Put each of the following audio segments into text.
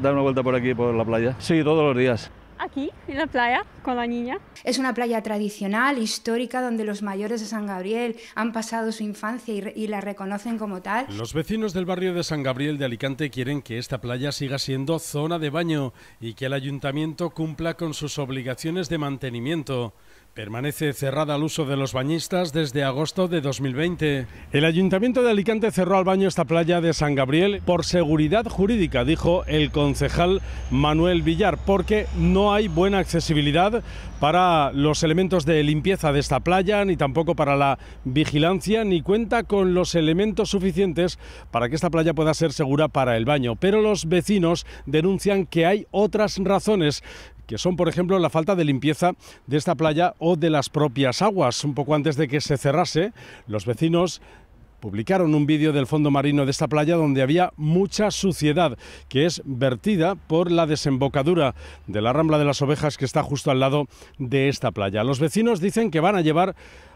dar una vuelta por aquí, por la playa. Sí, todos los días aquí, en la playa, con la niña. Es una playa tradicional, histórica, donde los mayores de San Gabriel han pasado su infancia y, la reconocen como tal. Los vecinos del barrio de San Gabriel de Alicante quieren que esta playa siga siendo zona de baño y que el ayuntamiento cumpla con sus obligaciones de mantenimiento. Permanece cerrada al uso de los bañistas desde agosto de 2020. El Ayuntamiento de Alicante cerró al baño esta playa de San Gabriel por seguridad jurídica, dijo el concejal Manuel Villar, porque no hay buena accesibilidad para los elementos de limpieza de esta playa, ni tampoco para la vigilancia, ni cuenta con los elementos suficientes para que esta playa pueda ser segura para el baño. Pero los vecinos denuncian que hay otras razones que son, por ejemplo, la falta de limpieza de esta playa o de las propias aguas. Un poco antes de que se cerrase, los vecinos publicaron un vídeo del fondo marino de esta playa donde había mucha suciedad que es vertida por la desembocadura de la Rambla de las Ovejas que está justo al lado de esta playa. Los vecinos dicen que van a llevar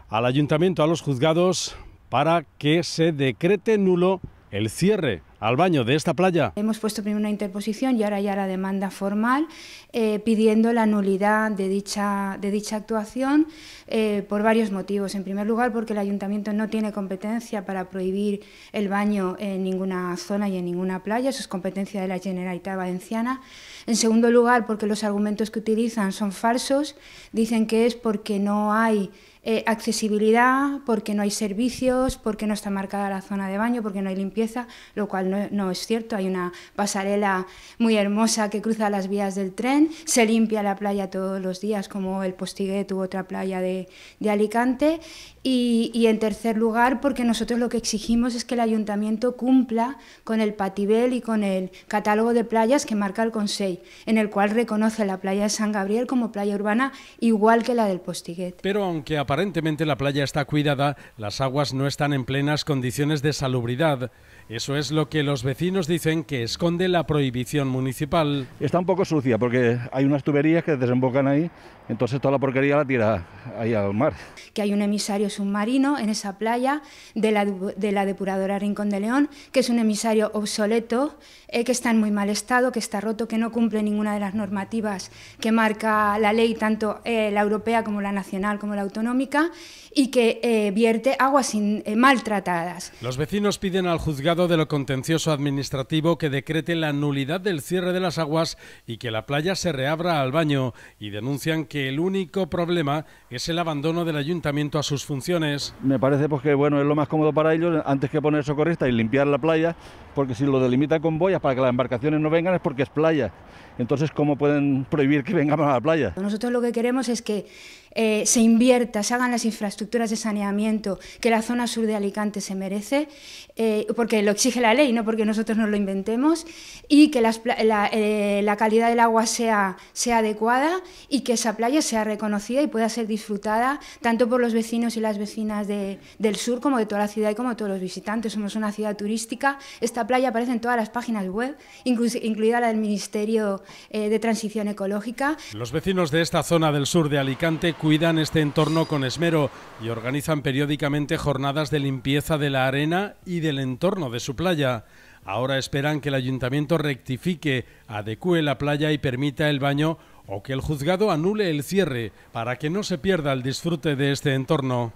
al ayuntamiento, a los juzgados, para que se decrete nulo el cierre al baño de esta playa. Hemos puesto primero una interposición y ahora ya la demanda formal eh, pidiendo la nulidad de dicha, de dicha actuación eh, por varios motivos. En primer lugar, porque el ayuntamiento no tiene competencia para prohibir el baño en ninguna zona y en ninguna playa, eso es competencia de la Generalitat Valenciana. En segundo lugar, porque los argumentos que utilizan son falsos, dicen que es porque no hay eh, accesibilidad, porque no hay servicios, porque no está marcada la zona de baño, porque no hay limpieza, lo cual no, es cierto. Hay una pasarela muy hermosa que cruza las vías del tren, se limpia la playa todos los días, como el Postiguet u otra playa de, Alicante. Y, y, en tercer lugar, porque nosotros lo que exigimos es que el ayuntamiento cumpla con el patibel y con el catálogo de playas que marca el Consejo, en el cual reconoce la playa de San Gabriel como playa urbana igual que la del Postiguet. Pero aunque aparentemente la playa está cuidada, las aguas no están en plenas condiciones de salubridad. Eso es lo que los vecinos dicen que esconde la prohibición municipal. Está un poco sucia porque hay unas tuberías que desembocan ahí, entonces toda la porquería la tira ahí al mar. Que hay un emisario submarino en esa playa de la, de la depuradora Rincón de León, que es un emisario obsoleto, eh, que está en muy mal estado, que está roto, que no cumple ninguna de las normativas que marca la ley, tanto eh, la europea como la nacional como la autonómica, y que eh, vierte aguas sin, maltratadas. Los vecinos piden al juzgado de lo contencioso administrativo que decrete la nulidad del cierre de las aguas y que la playa se reabra al baño y denuncian que el único problema es el abandono del ayuntamiento a sus funciones. Me parece pues, que bueno, es lo más cómodo para ellos antes que poner socorristas y limpiar la playa, porque si lo delimita con boyas para que las embarcaciones no vengan es porque es playa. Entonces, ¿cómo pueden prohibir que vengamos a la playa? Nosotros lo que queremos es que eh, se invierta, se hagan las infraestructuras de saneamiento que la zona sur de Alicante se merece, eh, porque lo exige la ley, no porque nosotros nos lo inventemos, y que eh, la, calidad del agua sea, sea adecuada y que esa playa sea reconocida y pueda ser disfrutada tanto por los vecinos y las vecinas del sur como de toda la ciudad y como todos los visitantes. Somos una ciudad turística, esta playa aparece en todas las páginas web, incluida la del Ministerio de Transición Ecológica. Los vecinos de esta zona del sur de Alicante cuidan este entorno con esmero y organizan periódicamente jornadas de limpieza de la arena y del entorno de su playa. Ahora esperan que el ayuntamiento rectifique, adecue la playa y permita el baño o que el juzgado anule el cierre para que no se pierda el disfrute de este entorno.